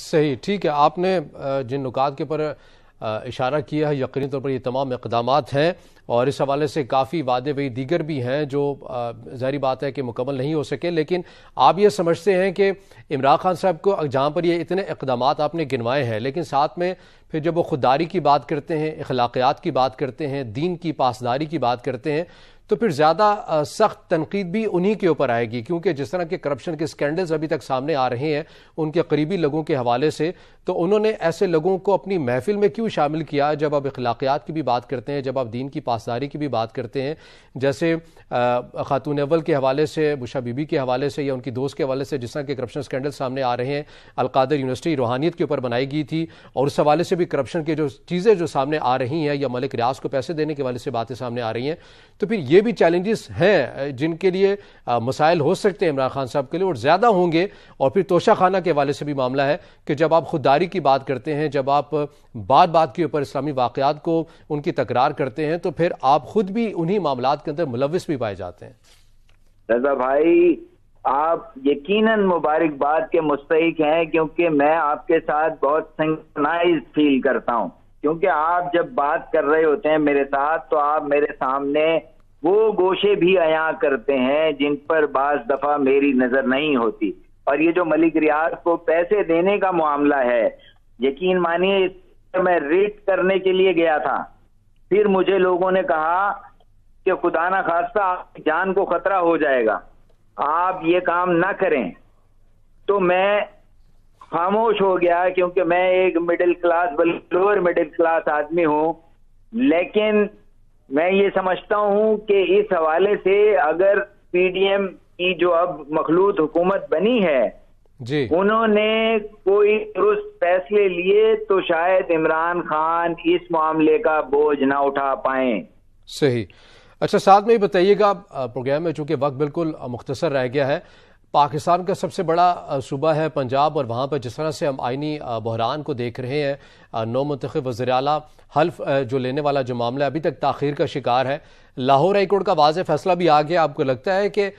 सही ठीक है आपने जिन नुकात के ऊपर इशारा किया है यकीनी तौर पर ये तमाम इकदाम हैं और इस हवाले से काफ़ी वादे वही दीगर भी हैं जो ज़ाहरी बात है कि मुकम्मल नहीं हो सके लेकिन आप ये समझते हैं कि इमरान खान साहब को जहाँ पर ये इतने इकदाम आपने गिनवाए हैं लेकिन साथ में फिर जब वो खुददारी की बात करते हैं अखलाकियात की बात करते हैं दीन की पासदारी की बात करते हैं तो फिर ज़्यादा सख्त तनकीद भी उन्हीं के ऊपर आएगी क्योंकि जिस तरह के करप्शन के स्कैंडल्स अभी तक सामने आ रहे हैं उनके करीबी लोगों के हवाले से तो उन्होंने ऐसे लोगों को अपनी महफिल में क्यों शामिल किया जब आप अखलाकियात की भी बात करते हैं जब आप दीन की पासदारी की भी बात करते हैं जैसे खातून अव्वल के हवाले से बुशा बीबी के हवाले से या उनकी दोस्त के हवाले से जिस तरह के करप्शन स्कैंडल सामने आ रहे हैं अलकादर यूनिवर्सिटी रूहानियत के ऊपर बनाई गई थी और उस हवाले से भी करप्शन के जो चीज़ें जो सामने आ रही हैं या मलिक रियाज को पैसे देने के हवाले से बातें सामने आ रही हैं तो फिर ये भी चैलेंजेस हैं जिनके लिए मसाइल हो सकते हैं इमरान खान साहब के लिए और ज़्यादा होंगे और फिर तोशा खाना के हवाले से भी मामला है कि जब आप खुददारी की बात करते हैं जब आप बात बात के ऊपर इस्लामी वाकयात को उनकी तकरार करते हैं तो फिर आप खुद भी उन्हीं मामला के अंदर मुलविस भी पाए जाते हैं रजा भाई आप यकीनन मुबारकबाद के मुस्तक हैं क्योंकि मैं आपके साथ बहुत सिंकनाइज फील करता हूँ क्योंकि आप जब बात कर रहे होते हैं मेरे साथ तो आप मेरे सामने वो गोशे भी अया करते हैं जिन पर बाज दफा मेरी नजर नहीं होती और ये जो मलिक रियाज को पैसे देने का मामला है यकीन मानिए मैं रेट करने के लिए गया था फिर मुझे लोगों ने कहा कि खुदा ना खास्ता आपकी जान को खतरा हो जाएगा आप ये काम ना करें तो मैं खामोश हो गया क्योंकि मैं एक middle class lower middle class आदमी हूं लेकिन मैं ये समझता हूँ कि इस हवाले से अगर पीडीएम की जो अब मखलूत हुकूमत बनी है जी उन्होंने कोई दुरुस्त फैसले लिए तो शायद इमरान खान इस मामले का बोझ ना उठा पाए सही अच्छा साथ में ही बताइएगा प्रोग्राम में चूंकि वक्त बिल्कुल मुख्तसर रह गया है पाकिस्तान का सबसे बड़ा सूबा है पंजाब और वहाँ पर जिस तरह से हम आइनी बहरान को देख रहे हैं नौ मंतख वजर अला हल्फ जो लेने वाला जो मामला है अभी तक तखिर का शिकार है लाहौर हाईकोर्ट का वाज फैसला भी आ गया आपको लगता है कि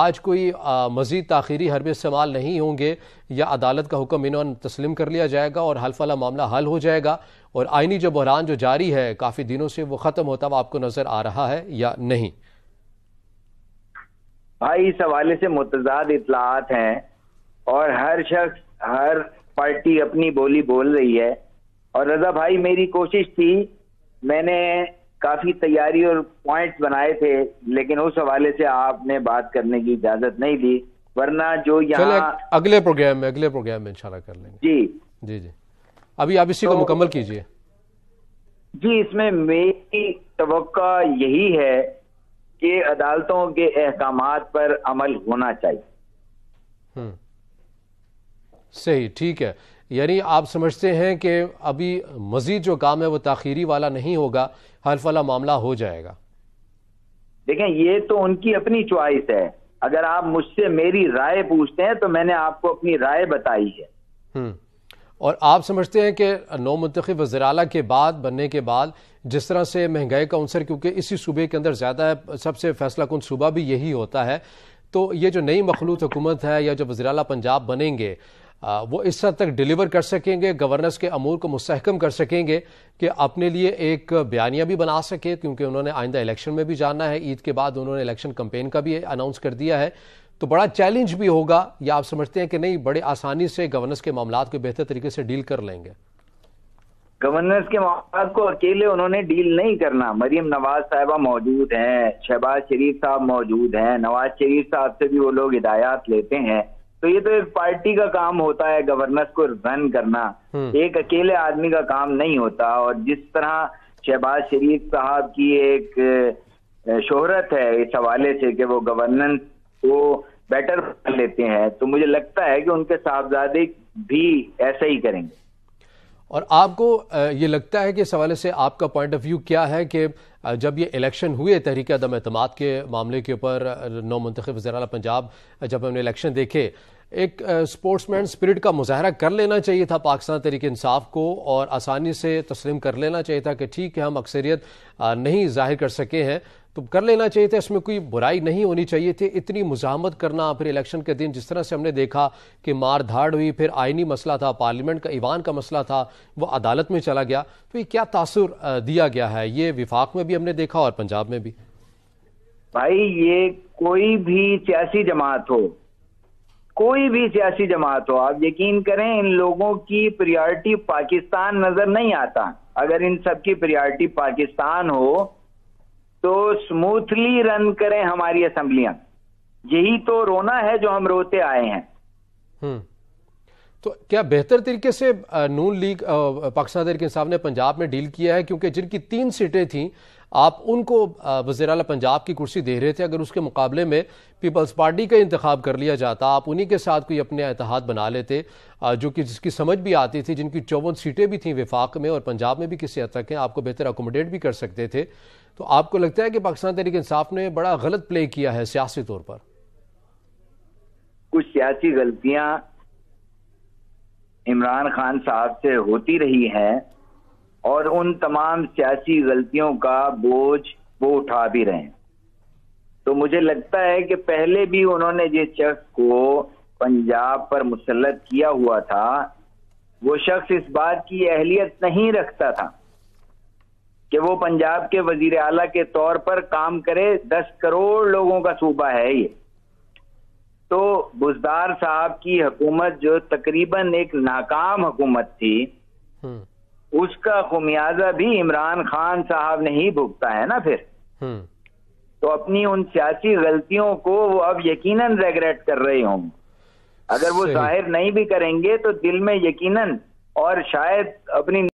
आज कोई मजीद तखीरी हरब इस्तेमाल नहीं होंगे या अदालत का हुक्म इन्होंने तस्लीम कर लिया जाएगा और हल्फ वाला मामला हल हो जाएगा और आइनी जो बहरान जो जारी है काफ़ी दिनों से वो ख़त्म होता हुआ आपको नज़र आ रहा है या नहीं भाई इस हवाले से मुतजाद इतलात हैं और हर शख्स हर पार्टी अपनी बोली बोल रही है और रजा भाई मेरी कोशिश थी मैंने काफ़ी तैयारी और पॉइंट्स बनाए थे लेकिन उस हवाले से आपने बात करने की इजाज़त नहीं दी वरना जो यहाँ अगले प्रोग्राम में अगले प्रोग्राम में इंशाल्लाह कर लेंगे जी जी जी अभी आप इसी तो, को मुकम्मल कीजिए जी इसमें मेरी तो यही है कि अदालतों के अहकाम पर अमल होना चाहिए हम्म। सही ठीक है यानी आप समझते हैं कि अभी मजीद जो काम है वो ताखीरी वाला नहीं होगा हल्फ वाला मामला हो जाएगा देखें ये तो उनकी अपनी च्वाइस है अगर आप मुझसे मेरी राय पूछते हैं तो मैंने आपको अपनी राय बताई है हम्म। और आप समझते हैं कि नौ मंतखी वजराला के बाद बनने के बाद जिस तरह से महंगाई का अंसर क्योंकि इसी सूबे के अंदर ज़्यादा है सबसे फैसला कन सूबा भी यही होता है तो ये जो नई मखलूत हुकूमत है या जो वजराला पंजाब बनेंगे वो इस हद तक डिलीवर कर सकेंगे गवर्नर्स के अमूर को मुस्कम कर सकेंगे कि अपने लिए एक बयानिया भी बना सके क्योंकि उन्होंने आइंदा इलेक्शन में भी जाना है ईद के बाद उन्होंने इलेक्शन कंपेन का भी अनाउंस कर दिया है तो बड़ा चैलेंज भी होगा या आप समझते हैं कि नहीं बड़े आसानी से गवर्नेंस के मामला को बेहतर तरीके से डील कर लेंगे गवर्नेंस के मामला को अकेले उन्होंने डील नहीं करना मरीम नवाज साहबा मौजूद हैं शहबाज शरीफ साहब मौजूद हैं नवाज शरीफ साहब से भी वो लोग हिदायत लेते हैं तो ये तो एक पार्टी का काम होता है गवर्नेंस को रन करना हम्म। एक अकेले आदमी का काम नहीं होता और जिस तरह शहबाज शरीफ साहब की एक शोहरत है इस हवाले से कि वो गवर्नेंस को बेटर कर लेते हैं तो मुझे लगता है कि उनके साहबजादे भी ऐसा ही करेंगे और आपको ये लगता है कि इस हवाले से आपका पॉइंट ऑफ व्यू क्या है कि जब ये इलेक्शन हुए तहरीक अदम अतमाद के मामले के ऊपर नौ मंतखब वजरा पंजाब जब हमने इलेक्शन देखे एक स्पोर्ट्समैन स्पिरिट का मुजाहरा कर लेना चाहिए था पाकिस्तान तरीके इंसाफ को और आसानी से तस्लीम कर लेना चाहिए था कि ठीक है हम अक्सरियत नहीं जाहिर कर सके हैं तो कर लेना चाहिए था इसमें कोई बुराई नहीं होनी चाहिए थी इतनी मुजामत करना फिर इलेक्शन के दिन जिस तरह से हमने देखा कि मार धाड़ हुई फिर आईनी मसला था पार्लियामेंट का ईवान का मसला था वो अदालत में चला गया तो ये क्या तासुर दिया गया है ये विफाक में भी हमने देखा और पंजाब में भी भाई ये कोई भी सियासी जमात हो कोई भी सियासी जमात हो आप यकीन करें इन लोगों की प्रियॉरिटी पाकिस्तान नजर नहीं आता अगर इन सबकी प्रियॉरिटी पाकिस्तान हो तो स्मूथली रन करें हमारी असेंबलियां यही तो रोना है जो हम रोते आए हैं हम्म। तो क्या बेहतर तरीके से नून लीग पाकिस्तान तरीके साहब ने पंजाब में डील किया है क्योंकि जिनकी तीन सीटें थी आप उनको वजीर अला पंजाब की कुर्सी दे रहे थे अगर उसके मुकाबले में पीपल्स पार्टी का इंतखब कर लिया जाता आप उन्हीं के साथ कोई अपने एहतियात बना लेते जो कि जिसकी समझ भी आती थी जिनकी चौवन सीटें भी थी विफाक में और पंजाब में भी किसी हद तक हैं आपको बेहतर अकोमोडेट भी कर सकते थे तो आपको लगता है कि पाकिस्तान तहरीक इंसाफ ने बड़ा गलत प्ले किया है सियासी तौर पर कुछ सियासी गलतियां इमरान खान साहब से होती रही हैं और उन तमाम सियासी गलतियों का बोझ वो उठा भी रहे हैं तो मुझे लगता है कि पहले भी उन्होंने जिस शख्स को पंजाब पर मुसलत किया हुआ था वो शख्स इस बात की अहलियत नहीं रखता था कि वो पंजाब के वजीर अला के तौर पर काम करे दस करोड़ लोगों का सूबा है ये तो बुजदार साहब की हुकूमत जो तकरीबन एक नाकाम हुकूमत थी हम्म। उसका खुमियाजा भी इमरान खान साहब ने ही भुगता है ना फिर हम्म। तो अपनी उन सियासी गलतियों को वो अब यकीनन रेग्रेट कर रहे होंगे अगर वो जाहिर नहीं भी करेंगे तो दिल में यकीनन और शायद अपनी